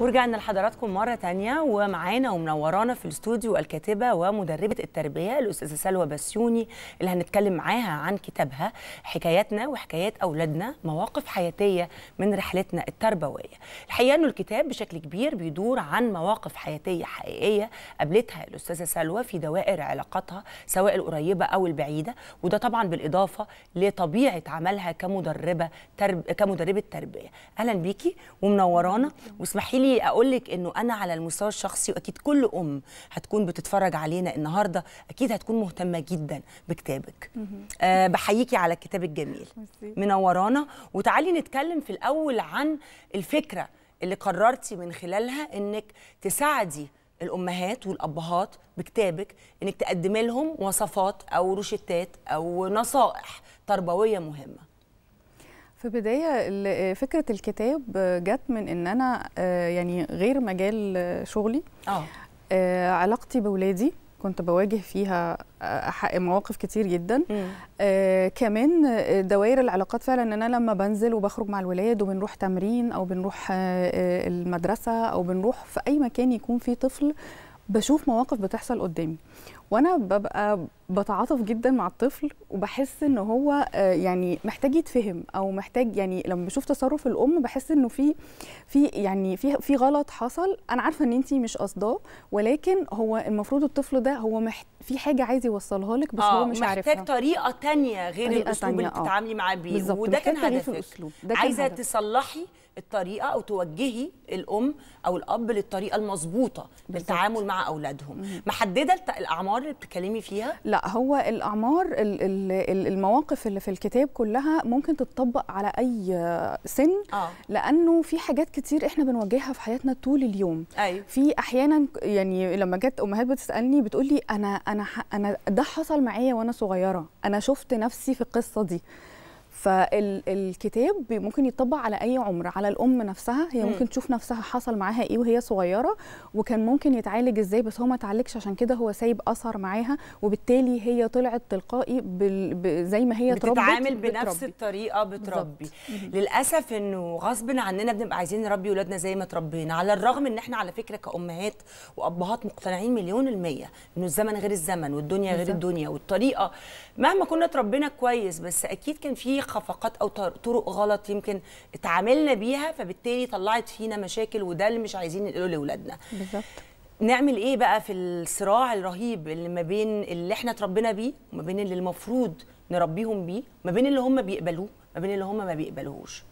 ورجعنا لحضراتكم مرة تانية ومعانا ومنورانا في الاستوديو الكاتبة ومدربة التربية الأستاذة سلوى بسيوني اللي هنتكلم معاها عن كتابها حكاياتنا وحكايات أولادنا مواقف حياتية من رحلتنا التربوية الحقيقة أنه الكتاب بشكل كبير بيدور عن مواقف حياتية حقيقية قابلتها الأستاذة سلوى في دوائر علاقاتها سواء القريبة أو البعيدة وده طبعا بالإضافة لطبيعة عملها كمدربة ترب... كمدربة تربية أهلا بيكي ومنورانا واسمحي لي خليني اقول لك انه انا على المستوى الشخصي واكيد كل ام هتكون بتتفرج علينا النهارده اكيد هتكون مهتمه جدا بكتابك أه بحييكي على الكتاب الجميل منورانا وتعالي نتكلم في الاول عن الفكره اللي قررتي من خلالها انك تساعدي الامهات والابهات بكتابك انك تقدمي لهم وصفات او روشتات او نصائح تربويه مهمه في بداية آه، فكرة الكتاب جت من ان انا آه، يعني غير مجال شغلي أوه. آه، علاقتي بولادي كنت بواجه فيها مواقف كتير جدا آه كمان دوائر العلاقات فعلا ان انا لما بنزل وبخرج مع الولاد وبنروح تمرين او بنروح آه المدرسه او بنروح في اي مكان يكون فيه طفل بشوف مواقف بتحصل قدامي وانا ببقى بتعاطف جدا مع الطفل وبحس ان هو آه، يعني محتاج يتفهم او محتاج يعني لما بشوف تصرف الام بحس انه في في يعني في في غلط حصل انا عارفه ان انت مش قصداه ولكن هو المفروض الطفل ده هو في حاجه عايز يوصلها لك بس آه هو مش عارفها محتاج طريقه تانية غير طريقة الاسلوب تانية اللي آه. بتتعاملي معاه بيه وده كان هدفك عايزه هدف. تصلحي الطريقه او توجهي الام او الاب للطريقه المظبوطه بالتعامل مع مع اولادهم محدده الاعمار اللي بتتكلمي فيها لا هو الاعمار المواقف اللي في الكتاب كلها ممكن تتطبق على اي سن آه. لانه في حاجات كتير احنا بنواجهها في حياتنا طول اليوم أيوه. في احيانا يعني لما جت امهات بتسالني بتقول لي انا انا انا ده حصل معايا وانا صغيره انا شفت نفسي في القصه دي فالكتاب ممكن يطبق على اي عمر على الام نفسها هي ممكن تشوف نفسها حصل معاها ايه وهي صغيره وكان ممكن يتعالج ازاي بس هو ما اتعالجش عشان كده هو سايب اثر معاها وبالتالي هي طلعت تلقائي زي ما هي تربت بتتعامل بنفس بتربي. الطريقه بتربي للاسف انه غصب عننا بنبقى عايزين نربي اولادنا زي ما تربينا على الرغم ان احنا على فكره كامهات وابهات مقتنعين مليون الميه انه الزمن غير الزمن والدنيا غير الدنيا والطريقه مهما كنا اتربينا كويس بس اكيد كان في خفقات او طرق غلط يمكن اتعاملنا بيها فبالتالي طلعت فينا مشاكل وده اللي مش عايزين نقوله لاولادنا بالظبط نعمل ايه بقى في الصراع الرهيب اللي ما بين اللي احنا اتربينا بيه وما بين اللي المفروض نربيهم بيه ما بين اللي هم بيقبلوه ما بين اللي هم ما بيقبلوهوش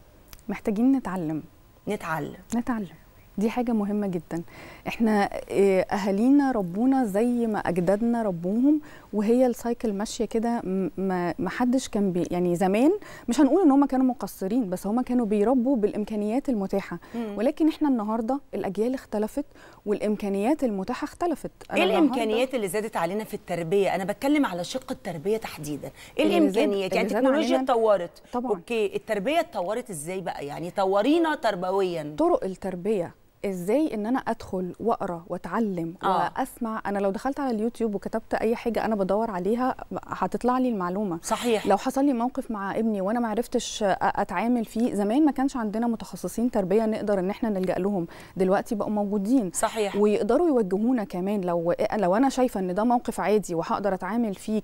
محتاجين نتعلم نتعلم نتعلم دي حاجه مهمه جدا احنا آه، اهالينا ربونا زي ما اجدادنا ربوهم وهي السايكل ماشيه كده ما حدش كان بي يعني زمان مش هنقول ان هم كانوا مقصرين بس هم كانوا بيربوا بالامكانيات المتاحه ولكن احنا النهارده الاجيال اختلفت والامكانيات المتاحه اختلفت ايه الامكانيات اللي زادت علينا في التربيه انا بتكلم على شق التربيه تحديدا ايه الامكانيات يعني التكنولوجيا اتطورت اوكي التربيه اتطورت ازاي بقى يعني طورينا تربويا طرق التربيه ازاي ان انا ادخل واقرا واتعلم آه. واسمع انا لو دخلت على اليوتيوب وكتبت اي حاجه انا بدور عليها هتطلع لي المعلومه صحيح لو حصل لي موقف مع ابني وانا ما عرفتش اتعامل فيه زمان ما كانش عندنا متخصصين تربيه نقدر ان احنا نلجا لهم دلوقتي بقوا موجودين صحيح ويقدروا يوجهونا كمان لو لو انا شايفه ان ده موقف عادي وهقدر اتعامل فيه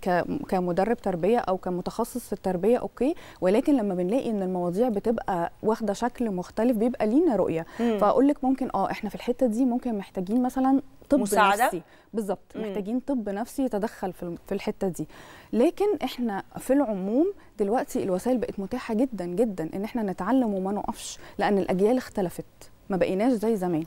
كمدرب تربيه او كمتخصص في التربيه اوكي ولكن لما بنلاقي ان المواضيع بتبقى واخده شكل مختلف بيبقى لينا رؤيه فاقول لك ممكن ممكن اه احنا في الحته دي ممكن محتاجين مثلا طب مساعدة؟ نفسي بالظبط محتاجين طب نفسي يتدخل في الحته دي لكن احنا في العموم دلوقتي الوسائل بقت متاحه جدا جدا ان احنا نتعلم وما نقفش لان الاجيال اختلفت ما بقيناش زي زمان